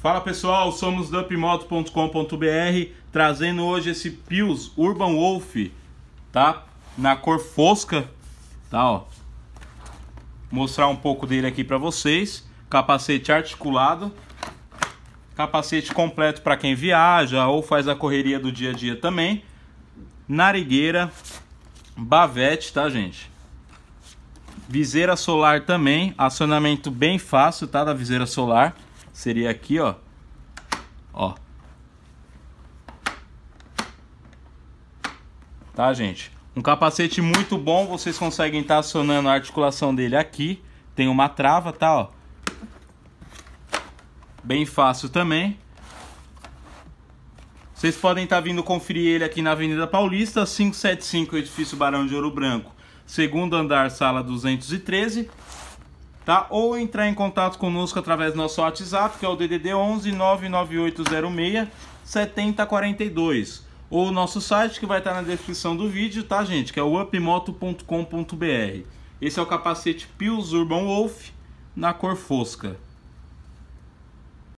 Fala pessoal, somos dumpmoto.com.br trazendo hoje esse Pius Urban Wolf, tá? Na cor fosca, tá? Ó. Mostrar um pouco dele aqui para vocês. Capacete articulado, capacete completo para quem viaja ou faz a correria do dia a dia também. Narigueira, bavete, tá gente? Viseira solar também, acionamento bem fácil, tá? Da viseira solar seria aqui, ó. Ó. Tá, gente? Um capacete muito bom, vocês conseguem estar tá acionando a articulação dele aqui. Tem uma trava, tá, ó. Bem fácil também. Vocês podem estar tá vindo conferir ele aqui na Avenida Paulista, 575, Edifício Barão de Ouro Branco. Segundo andar, sala 213 tá? Ou entrar em contato conosco através do nosso WhatsApp, que é o DDD 11 99806 7042, ou o nosso site que vai estar na descrição do vídeo, tá, gente? Que é o upmoto.com.br. Esse é o capacete Pius Urban Wolf na cor fosca.